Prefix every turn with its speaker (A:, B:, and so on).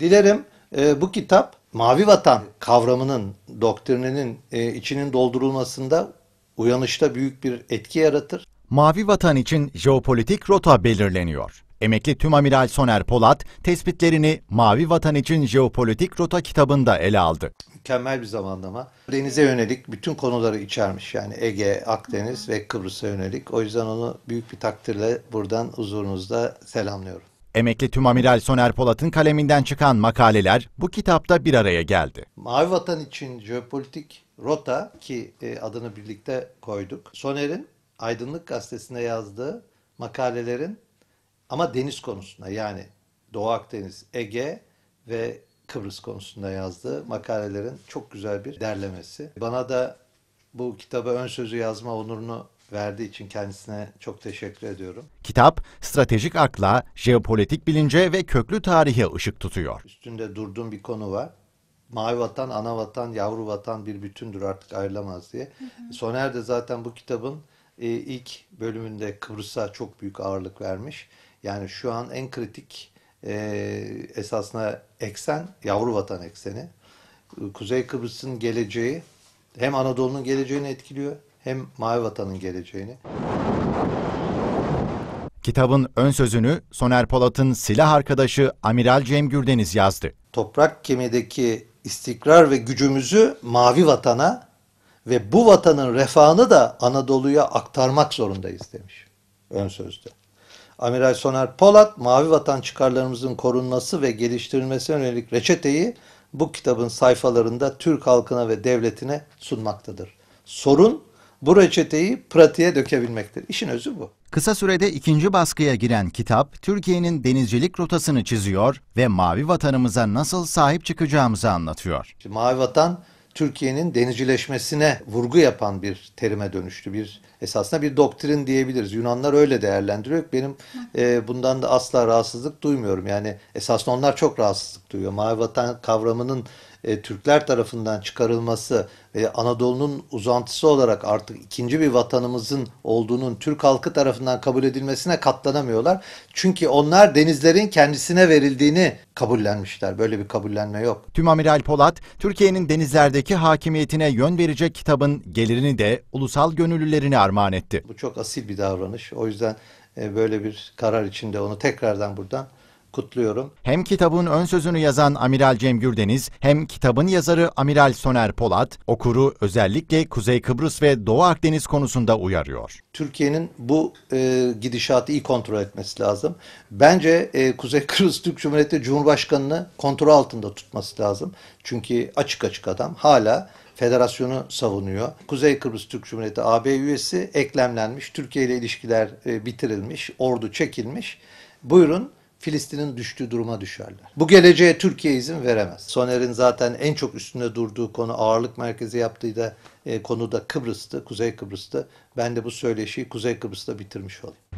A: Dilerim e, bu kitap mavi vatan kavramının, doktrininin e, içinin doldurulmasında uyanışta büyük bir etki yaratır.
B: Mavi vatan için jeopolitik rota belirleniyor. Emekli Tümamiral Soner Polat tespitlerini Mavi Vatan için Jeopolitik Rota kitabında ele aldı.
A: Mükemmel bir zamanlama. Denize yönelik bütün konuları içermiş yani Ege, Akdeniz ve Kıbrıs'a yönelik. O yüzden onu büyük bir takdirle buradan huzurunuzda selamlıyorum.
B: Emekli Tüm Amiral Soner Polat'ın kaleminden çıkan makaleler bu kitapta bir araya geldi.
A: Mavi Vatan için jeopolitik rota ki e, adını birlikte koyduk. Soner'in Aydınlık Gazetesi'ne yazdığı makalelerin ama deniz konusunda yani Doğu Akdeniz, Ege ve Kıbrıs konusunda yazdığı makalelerin çok güzel bir derlemesi. Bana da bu kitaba ön sözü yazma onurunu verdiği için kendisine çok teşekkür ediyorum.
B: Kitap stratejik akla, jeopolitik bilince ve köklü tarihe ışık tutuyor.
A: Üstünde durduğum bir konu var. Mavi vatan, ana vatan, yavru vatan bir bütündür artık ayrılamaz diye. Hı hı. Soner de zaten bu kitabın e, ilk bölümünde Kıbrıs'a çok büyük ağırlık vermiş. Yani şu an en kritik e, esasına eksen, yavru vatan ekseni. Kuzey Kıbrıs'ın geleceği hem Anadolu'nun geleceğini etkiliyor hem Mavi Vatan'ın geleceğini.
B: Kitabın ön sözünü Soner Polat'ın silah arkadaşı Amiral Cem Gürdeniz yazdı. Toprak gemideki istikrar ve
A: gücümüzü Mavi Vatan'a ve bu vatanın refahını da Anadolu'ya aktarmak zorundayız demiş ön sözde. Amiral Soner Polat, mavi vatan çıkarlarımızın korunması ve geliştirilmesi yönelik reçeteyi bu kitabın sayfalarında Türk halkına ve devletine sunmaktadır. Sorun bu reçeteyi pratiğe dökebilmektir. İşin özü bu.
B: Kısa sürede ikinci baskıya giren kitap, Türkiye'nin denizcilik rotasını çiziyor ve mavi vatanımıza nasıl sahip çıkacağımızı anlatıyor.
A: İşte mavi vatan, Türkiye'nin denizcileşmesine vurgu yapan bir terime dönüştü. Bir esasında bir doktrin diyebiliriz. Yunanlar öyle değerlendiriyor. Benim e, bundan da asla rahatsızlık duymuyorum. Yani esasında onlar çok rahatsızlık duyuyor. Mavi vatan kavramının e, Türkler tarafından çıkarılması ve Anadolu'nun uzantısı olarak artık ikinci bir vatanımızın olduğunun Türk halkı tarafından kabul edilmesine katlanamıyorlar. Çünkü onlar denizlerin
B: kendisine verildiğini kabullenmişler. Böyle bir kabullenme yok. Tüm Amiral Polat, Türkiye'nin denizlerdeki hakimiyetine yön verecek kitabın gelirini de ulusal gönüllülerine armağan etti. Bu çok asil bir davranış. O yüzden e, böyle bir karar içinde onu tekrardan buradan kutluyorum. Hem kitabın ön sözünü yazan Amiral Cem Gürdeniz hem kitabın yazarı Amiral Soner Polat okuru özellikle Kuzey Kıbrıs ve Doğu Akdeniz konusunda uyarıyor.
A: Türkiye'nin bu e, gidişatı iyi kontrol etmesi lazım. Bence e, Kuzey Kıbrıs Türk Cumhuriyeti Cumhurbaşkanı'nı kontrol altında tutması lazım. Çünkü açık açık adam hala federasyonu savunuyor. Kuzey Kıbrıs Türk Cumhuriyeti AB üyesi eklemlenmiş. Türkiye ile ilişkiler e, bitirilmiş. Ordu çekilmiş. Buyurun Filistin'in düştüğü duruma düşerler. Bu geleceğe Türkiye izin veremez. Soner'in zaten en çok üstünde durduğu konu ağırlık merkezi yaptığı e, da e, konuda Kıbrıs'tı, Kuzey Kıbrıs'tı. Ben de bu söyleşiyi Kuzey Kıbrıs'ta bitirmiş olayım.